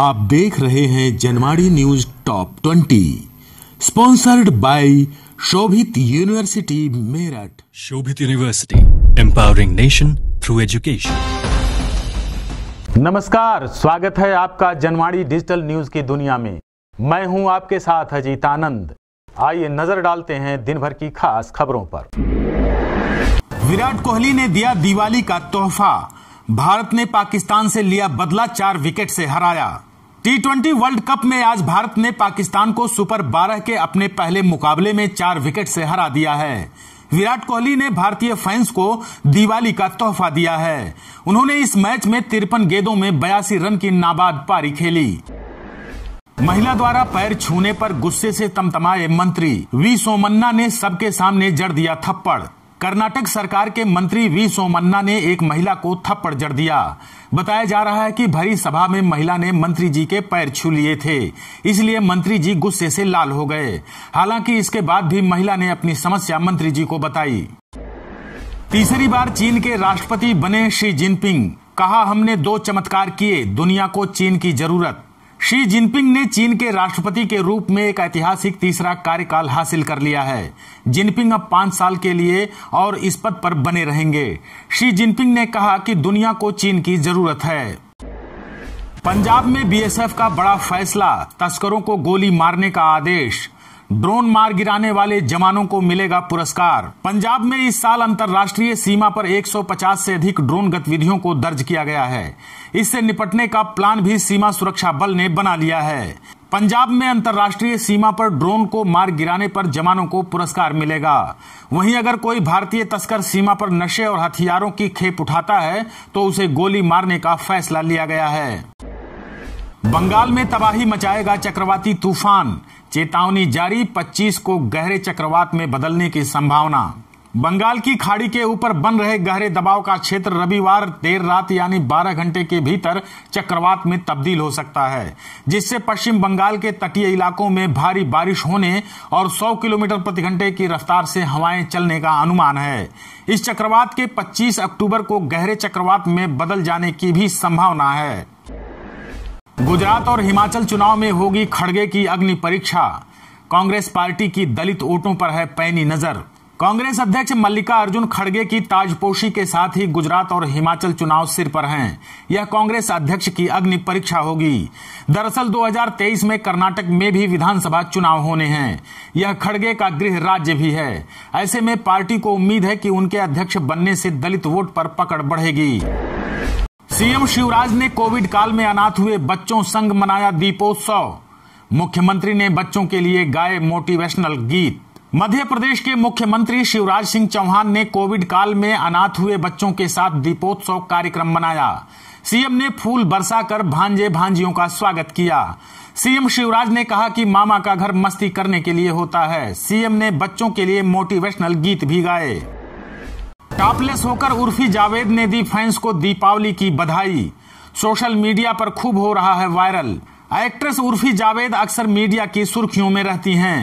आप देख रहे हैं Janwadi news top twenty sponsored by Shobhit university Meerut Shobhit university empowering nation through education नमस्कार स्वागत है आपका जनवाड़ी डिजिटल न्यूज की दुनिया में मैं हूं आपके साथ अजीत आनंद आइए नजर डालते हैं दिन भर की खास खबरों पर विराट कोहली ने दिया दिवाली का तोहफा भारत ने पाकिस्तान से लिया बदला चार विकेट से हराया टी वर्ल्ड कप में आज भारत ने पाकिस्तान को सुपर 12 के अपने पहले मुकाबले में चार विकेट से हरा दिया है विराट कोहली ने भारतीय फैंस को दिवाली का तोहफा दिया है उन्होंने इस मैच में तिरपन गेंदों में बयासी रन की नाबाद पारी खेली महिला द्वारा पैर छूने पर गुस्से से तमतमाए मंत्री वी सोमन्ना ने सबके सामने जड़ दिया थप्पड़ कर्नाटक सरकार के मंत्री वी सोमन्ना ने एक महिला को थप्पड़ जड़ दिया बताया जा रहा है कि भरी सभा में महिला ने मंत्री जी के पैर छू लिए थे इसलिए मंत्री जी गुस्से से लाल हो गए हालांकि इसके बाद भी महिला ने अपनी समस्या मंत्री जी को बताई तीसरी बार चीन के राष्ट्रपति बने शी जिनपिंग कहा हमने दो चमत्कार किए दुनिया को चीन की जरूरत शी जिनपिंग ने चीन के राष्ट्रपति के रूप में एक ऐतिहासिक तीसरा कार्यकाल हासिल कर लिया है जिनपिंग अब पांच साल के लिए और इस पद पर बने रहेंगे शी जिनपिंग ने कहा कि दुनिया को चीन की जरूरत है पंजाब में बीएसएफ का बड़ा फैसला तस्करों को गोली मारने का आदेश ड्रोन मार गिराने वाले जवानों को मिलेगा पुरस्कार पंजाब में इस साल अंतर्राष्ट्रीय सीमा पर 150 से अधिक ड्रोन गतिविधियों को दर्ज किया गया है इससे निपटने का प्लान भी सीमा सुरक्षा बल ने बना लिया है पंजाब में अंतर्राष्ट्रीय सीमा पर ड्रोन को मार गिराने पर जवानों को पुरस्कार मिलेगा वहीं अगर कोई भारतीय तस्कर सीमा पर नशे और हथियारों की खेप उठाता है तो उसे गोली मारने का फैसला लिया गया है बंगाल में तबाही मचाएगा चक्रवाती तूफान चेतावनी जारी 25 को गहरे चक्रवात में बदलने की संभावना बंगाल की खाड़ी के ऊपर बन रहे गहरे दबाव का क्षेत्र रविवार देर रात यानी 12 घंटे के भीतर चक्रवात में तब्दील हो सकता है जिससे पश्चिम बंगाल के तटीय इलाकों में भारी बारिश होने और 100 किलोमीटर प्रति घंटे की रफ्तार से हवाएं चलने का अनुमान है इस चक्रवात के 25 अक्टूबर को गहरे चक्रवात में बदल जाने की भी संभावना है गुजरात और हिमाचल चुनाव में होगी खड़गे की अग्नि परीक्षा कांग्रेस पार्टी की दलित वोटों पर है पैनी नजर कांग्रेस अध्यक्ष मल्लिका अर्जुन खड़गे की ताजपोशी के साथ ही गुजरात और हिमाचल चुनाव सिर पर हैं यह कांग्रेस अध्यक्ष की अग्नि परीक्षा होगी दरअसल 2023 में कर्नाटक में भी विधानसभा चुनाव होने हैं यह खड़गे का गृह राज्य भी है ऐसे में पार्टी को उम्मीद है कि उनके अध्यक्ष बनने से दलित वोट पर पकड़ बढ़ेगी सीएम शिवराज ने कोविड काल में अनाथ हुए बच्चों संग मनाया दीपोत्सव मुख्यमंत्री ने बच्चों के लिए गाए मोटिवेशनल गीत मध्य प्रदेश के मुख्यमंत्री शिवराज सिंह चौहान ने कोविड काल में अनाथ हुए बच्चों के साथ दीपोत्सव कार्यक्रम मनाया सीएम ने फूल बरसाकर भांजे भांजियों का स्वागत किया सीएम शिवराज ने कहा कि मामा का घर मस्ती करने के लिए होता है सीएम ने बच्चों के लिए मोटिवेशनल गीत भी गाए टॉपलेस होकर उर्फी जावेद ने दी फैंस को दीपावली की बधाई सोशल मीडिया पर खूब हो रहा है वायरल एक्ट्रेस उर्फी जावेद अक्सर मीडिया की सुर्खियों में रहती हैं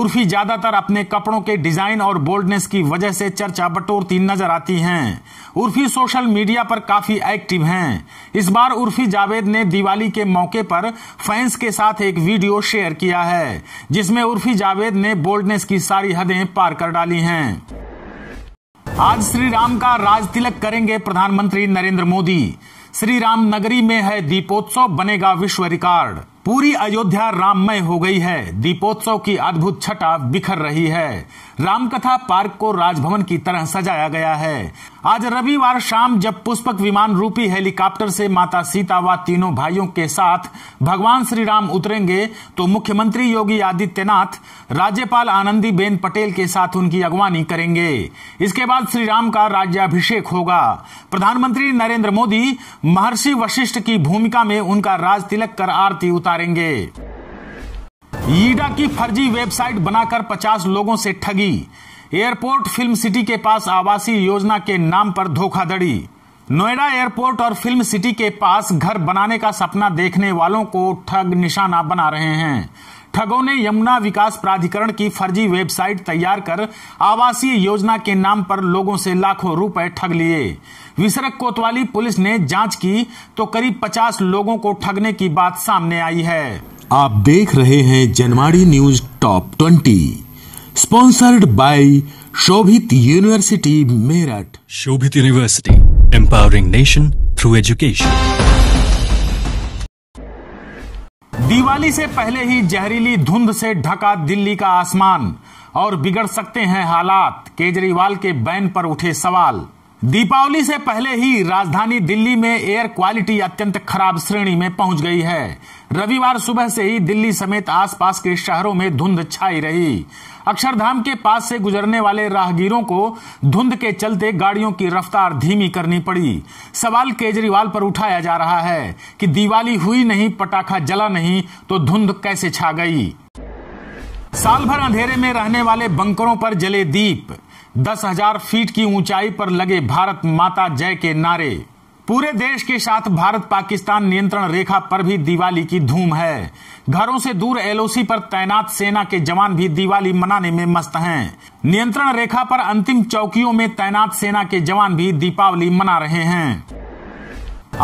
उर्फी ज्यादातर अपने कपड़ों के डिजाइन और बोल्डनेस की वजह से चर्चा बटोरती नजर आती हैं उर्फी सोशल मीडिया पर काफी एक्टिव हैं इस बार उर्फी जावेद ने दिवाली के मौके पर फैंस के साथ एक वीडियो शेयर किया है जिसमें उर्फी जावेद ने बोल्डनेस की सारी हदें पार कर डाली हैं आज श्री राम का राज तिलक करेंगे प्रधानमंत्री नरेंद्र मोदी श्री राम नगरी में है दीपोत्सव बनेगा विश्व रिकॉर्ड पूरी अयोध्या राममय हो गई है दीपोत्सव की अद्भुत छटा बिखर रही है रामकथा पार्क को राजभवन की तरह सजाया गया है आज रविवार शाम जब पुष्पक विमान रूपी हेलीकॉप्टर से माता सीता व तीनों भाइयों के साथ भगवान श्री राम उतरेंगे तो मुख्यमंत्री योगी आदित्यनाथ राज्यपाल आनंदी बेन पटेल के साथ उनकी अगवानी करेंगे इसके बाद श्री राम का राज्याभिषेक होगा प्रधानमंत्री नरेंद्र मोदी महर्षि वशिष्ठ की भूमिका में उनका राज तिलक कर आरती उतारे मारेंगे ईडा की फर्जी वेबसाइट बनाकर 50 लोगों से ठगी एयरपोर्ट फिल्म सिटी के पास आवासीय योजना के नाम पर धोखाधड़ी नोएडा एयरपोर्ट और फिल्म सिटी के पास घर बनाने का सपना देखने वालों को ठग निशाना बना रहे हैं ठगों ने यमुना विकास प्राधिकरण की फर्जी वेबसाइट तैयार कर आवासीय योजना के नाम पर लोगों से लाखों रुपए ठग लिए विसरक कोतवाली पुलिस ने जांच की तो करीब 50 लोगों को ठगने की बात सामने आई है आप देख रहे हैं Janwadi news top twenty sponsored by Shobhit university Meerut Shobhit university empowering nation through education Diwali से पहले ही जहरीली धुंध से ढका दिल्ली का आसमान और बिगड़ सकते हैं हालात केजरीवाल के बैन पर उठे सवाल दीपावली से पहले ही राजधानी दिल्ली में एयर क्वालिटी अत्यंत खराब श्रेणी में पहुंच गई है रविवार सुबह से ही दिल्ली समेत आसपास के शहरों में धुंध छाई रही अक्षरधाम के पास से गुजरने वाले राहगीरों को धुंध के चलते गाड़ियों की रफ्तार धीमी करनी पड़ी सवाल केजरीवाल पर उठाया जा रहा है कि दिवाली हुई नहीं पटाखा जला नहीं तो धुंध कैसे छा गई साल भर अंधेरे में रहने वाले बंकरों पर जले दीप दस हजार फीट की ऊंचाई पर लगे भारत माता जय के नारे पूरे देश के साथ भारत पाकिस्तान नियंत्रण रेखा पर भी दिवाली की धूम है घरों से दूर एलओसी पर तैनात सेना के जवान भी दिवाली मनाने में मस्त हैं। नियंत्रण रेखा पर अंतिम चौकियों में तैनात सेना के जवान भी दीपावली मना रहे हैं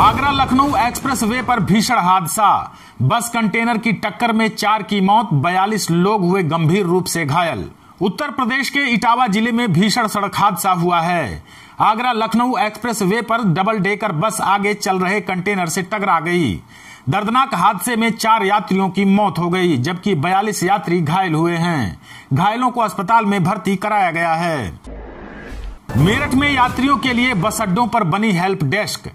आगरा लखनऊ एक्सप्रेस वे पर भीषण हादसा बस कंटेनर की टक्कर में चार की मौत बयालीस लोग हुए गंभीर रूप से घायल उत्तर प्रदेश के इटावा जिले में भीषण सड़क हादसा हुआ है आगरा लखनऊ एक्सप्रेस वे पर डबल डेकर बस आगे चल रहे कंटेनर से टकरा गई दर्दनाक हादसे में चार यात्रियों की मौत हो गई जबकि 42 यात्री घायल हुए हैं घायलों को अस्पताल में भर्ती कराया गया है मेरठ में यात्रियों के लिए बस अड्डों पर बनी हेल्प डेस्क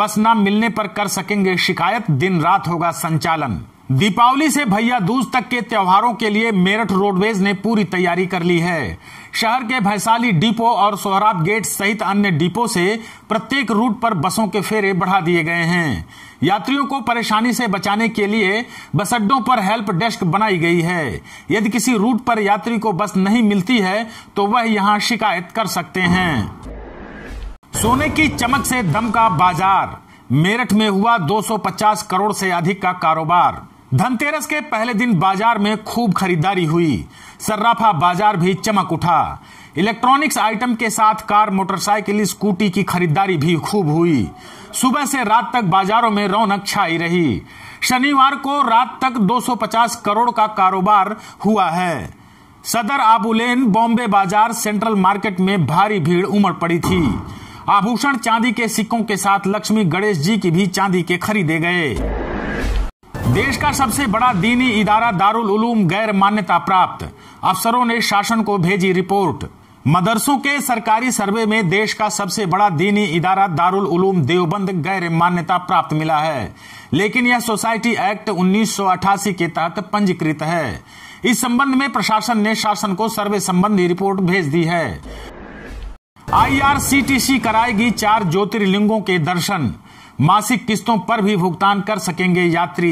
बस न मिलने पर कर सकेंगे शिकायत दिन रात होगा संचालन दीपावली से भैया दूज तक के त्योहारों के लिए मेरठ रोडवेज ने पूरी तैयारी कर ली है शहर के भैसाली डिपो और सोहराब गेट सहित अन्य डिपो से प्रत्येक रूट पर बसों के फेरे बढ़ा दिए गए हैं यात्रियों को परेशानी से बचाने के लिए बस अड्डों पर हेल्प डेस्क बनाई गई है यदि किसी रूट पर यात्री को बस नहीं मिलती है तो वह यहाँ शिकायत कर सकते हैं सोने की चमक से दम का बाजार मेरठ में हुआ 250 करोड़ से अधिक का कारोबार धनतेरस के पहले दिन बाजार में खूब खरीदारी हुई सर्राफा बाजार भी चमक उठा इलेक्ट्रॉनिक्स आइटम के साथ कार मोटरसाइकिल स्कूटी की खरीदारी भी खूब हुई सुबह से रात तक बाजारों में रौनक छाई रही शनिवार को रात तक 250 करोड़ का कारोबार हुआ है सदर आबुलेन बॉम्बे बाजार सेंट्रल मार्केट में भारी भीड़ उमड़ पड़ी थी आभूषण चांदी के सिक्कों के साथ लक्ष्मी गणेश जी की भी चांदी के खरीदे गए देश का सबसे बड़ा दीनी इदारा दारुल उलूम गैर मान्यता प्राप्त अफसरों ने शासन को भेजी रिपोर्ट मदरसों के सरकारी सर्वे में देश का सबसे बड़ा दीनी इदारा दारुल उलूम देवबंद गैर मान्यता प्राप्त मिला है लेकिन यह सोसाइटी एक्ट 1988 के तहत पंजीकृत है इस संबंध में प्रशासन ने शासन को सर्वे संबंधी रिपोर्ट भेज दी है आईआरसीटीसी कराएगी चार ज्योतिर्लिंगों के दर्शन मासिक किस्तों पर भी भुगतान कर सकेंगे यात्री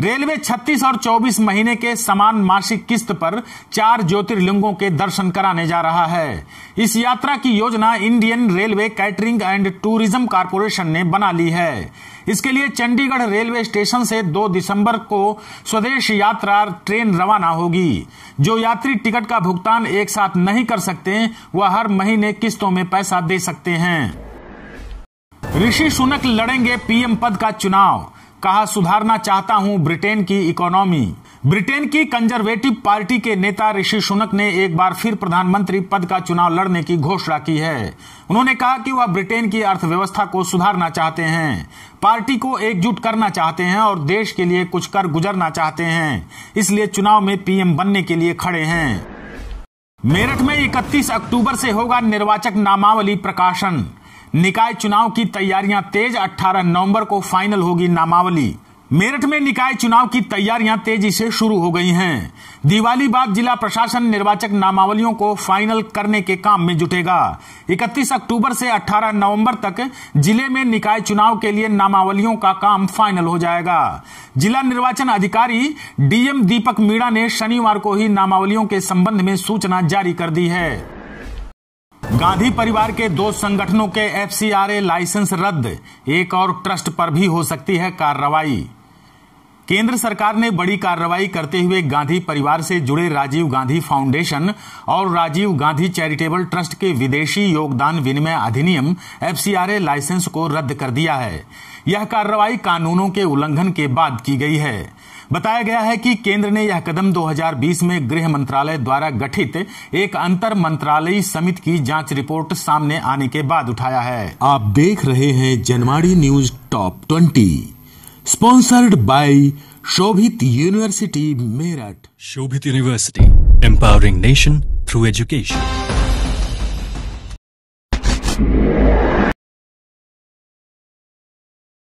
रेलवे 36 और 24 महीने के समान मासिक किस्त पर चार ज्योतिर्लिंगों के दर्शन कराने जा रहा है इस यात्रा की योजना Indian railway catering and tourism corporation ने बना ली है इसके लिए चंडीगढ़ रेलवे स्टेशन से 2 दिसंबर को स्वदेश यात्रा ट्रेन रवाना होगी जो यात्री टिकट का भुगतान एक साथ नहीं कर सकते वह हर महीने किस्तों में पैसा दे सकते हैं ऋषि सुनक लड़ेंगे पीएम पद का चुनाव कहा सुधारना चाहता हूं ब्रिटेन की इकोनॉमी ब्रिटेन की कंजर्वेटिव पार्टी के नेता ऋषि सुनक ने एक बार फिर प्रधानमंत्री पद का चुनाव लड़ने की घोषणा की है उन्होंने कहा कि वह ब्रिटेन की अर्थव्यवस्था को सुधारना चाहते हैं पार्टी को एकजुट करना चाहते हैं और देश के लिए कुछ कर गुजरना चाहते हैं इसलिए चुनाव में पीएम बनने के लिए खड़े हैं मेरठ में 31 अक्टूबर से होगा निर्वाचक नामावली प्रकाशन निकाय चुनाव की तैयारियां तेज 18 नवंबर को फाइनल होगी नामावली मेरठ में निकाय चुनाव की तैयारियां तेजी से शुरू हो गई हैं दिवाली बाद जिला प्रशासन निर्वाचक नामावलियों को फाइनल करने के काम में जुटेगा 31 अक्टूबर से 18 नवंबर तक जिले में निकाय चुनाव के लिए नामावलियों का काम फाइनल हो जाएगा जिला निर्वाचन अधिकारी डीएम दीपक मीणा ने शनिवार को ही नामावलियों के संबंध में सूचना जारी कर दी है गांधी परिवार के दो संगठनों के एफसीआरए लाइसेंस रद्द एक और ट्रस्ट पर भी हो सकती है कार्रवाई केंद्र सरकार ने बड़ी कार्रवाई करते हुए गांधी परिवार से जुड़े राजीव गांधी फाउंडेशन और राजीव गांधी चैरिटेबल ट्रस्ट के विदेशी योगदान विनिमय अधिनियम एफसीआरए लाइसेंस को रद्द कर दिया है यह कार्रवाई कानूनों के उल्लंघन के बाद की गई है बताया गया है कि केंद्र ने यह कदम 2020 में गृह मंत्रालय द्वारा गठित एक अंतर मंत्रालयी समिति की जांच रिपोर्ट सामने आने के बाद उठाया है आप देख रहे हैं Janwadi news top twenty sponsored by Shobhit university Meerut Shobhit university empowering nation through education